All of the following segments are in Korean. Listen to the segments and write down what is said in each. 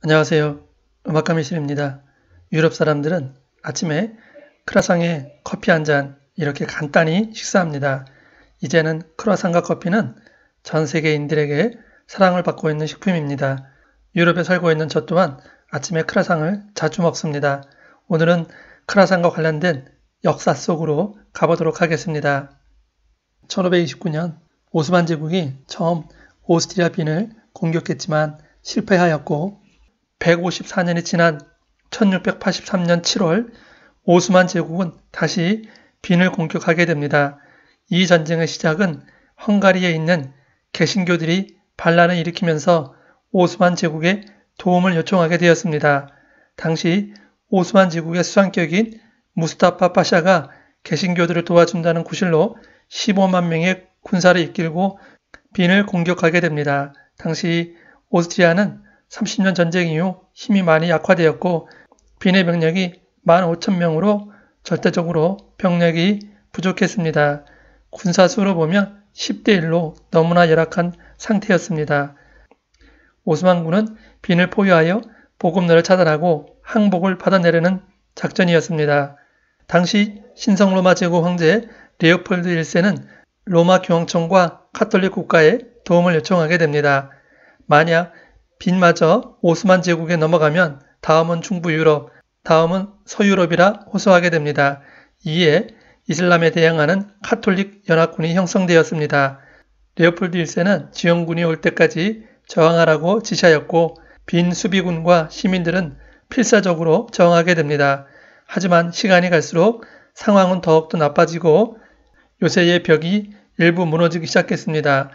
안녕하세요. 음악가 미실입니다. 유럽 사람들은 아침에 크라상에 커피 한 잔 이렇게 간단히 식사합니다. 이제는 크라상과 커피는 전 세계인들에게 사랑을 받고 있는 식품입니다. 유럽에 살고 있는 저 또한 아침에 크라상을 자주 먹습니다. 오늘은 크라상과 관련된 역사 속으로 가보도록 하겠습니다. 1529년 오스만 제국이 처음 오스트리아 빈을 공격했지만 실패하였고 154년이 지난 1683년 7월 오스만 제국은 다시 빈을 공격하게 됩니다. 이 전쟁의 시작은 헝가리에 있는 개신교들이 반란을 일으키면서 오스만 제국의 도움을 요청하게 되었습니다. 당시 오스만 제국의 수상격인 무스타파 파샤가 개신교들을 도와준다는 구실로 15만 명의 군사를 이끌고 빈을 공격하게 됩니다. 당시 오스트리아는 30년 전쟁 이후 힘이 많이 약화되었고 빈의 병력이 15,000명으로 절대적으로 병력이 부족했습니다. 군사수로 보면 10대 1로 너무나 열악한 상태였습니다. 오스만군은 빈을 포위하여 보급로를 차단하고 항복을 받아내려는 작전이었습니다. 당시 신성 로마 제국 황제 레오폴드 1세는 로마 교황청과 카톨릭 국가에 도움을 요청하게 됩니다. 만약 빈마저 오스만 제국에 넘어가면 다음은 중부 유럽, 다음은 서유럽이라 호소하게 됩니다. 이에 이슬람에 대항하는 카톨릭 연합군이 형성되었습니다. 레오폴드 1세는 지원군이 올 때까지 저항하라고 지시하였고 빈 수비군과 시민들은 필사적으로 저항하게 됩니다. 하지만 시간이 갈수록 상황은 더욱더 나빠지고 요새의 벽이 일부 무너지기 시작했습니다.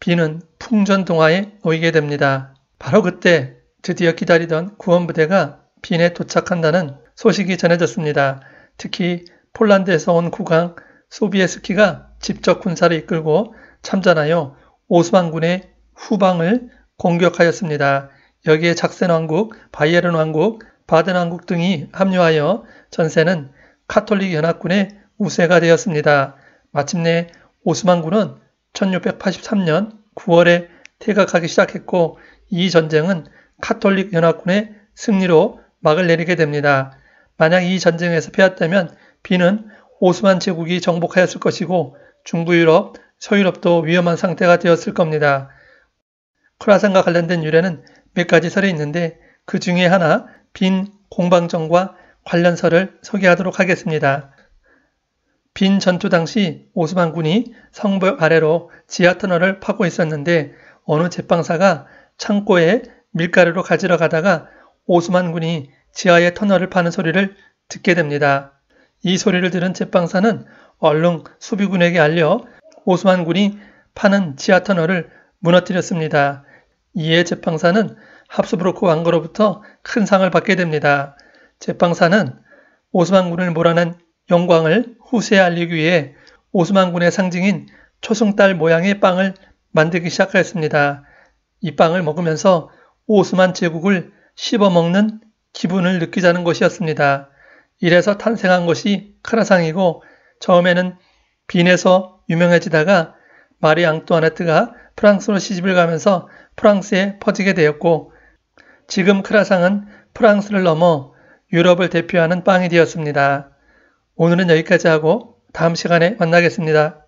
비는 풍전동화에 놓이게 됩니다. 바로 그때 드디어 기다리던 구원부대가 빈에 도착한다는 소식이 전해졌습니다. 특히 폴란드에서 온 국왕 소비에스키가 직접 군사를 이끌고 참전하여 오스만군의 후방을 공격하였습니다. 여기에 작센 왕국, 바이에른 왕국, 바덴 왕국 등이 합류하여 전세는 카톨릭 연합군의 우세가 되었습니다. 마침내 오스만군은 1683년 9월에 퇴각하기 시작했고 이 전쟁은 카톨릭 연합군의 승리로 막을 내리게 됩니다. 만약 이 전쟁에서 패했다면 비는 오스만 제국이 정복하였을 것이고 중부 유럽, 서유럽도 위험한 상태가 되었을 겁니다. 크라산과 관련된 유래는 몇 가지 설이 있는데 그 중에 하나 빈 공방전과 관련설을 소개하도록 하겠습니다. 빈 전투 당시 오스만군이 성벽 아래로 지하 터널을 파고 있었는데 어느 제빵사가 창고에 밀가루로 가지러 가다가 오스만 군이 지하에 터널을 파는 소리를 듣게 됩니다. 이 소리를 들은 제빵사는 얼른 수비군에게 알려 오스만 군이 파는 지하 터널을 무너뜨렸습니다. 이에 제빵사는 합스부르크 왕거로부터 큰 상을 받게 됩니다. 제빵사는 오스만 군을 몰아낸 영광을 후세에 알리기 위해 오스만 군의 상징인 초승달 모양의 빵을 만들기 시작하였습니다. 이 빵을 먹으면서 오스만 제국을 씹어먹는 기분을 느끼자는 것이었습니다. 이래서 탄생한 것이 크라상이고 처음에는 빈에서 유명해지다가 마리 앙뚜아네트가 프랑스로 시집을 가면서 프랑스에 퍼지게 되었고 지금 크라상은 프랑스를 넘어 유럽을 대표하는 빵이 되었습니다. 오늘은 여기까지 하고 다음 시간에 만나겠습니다.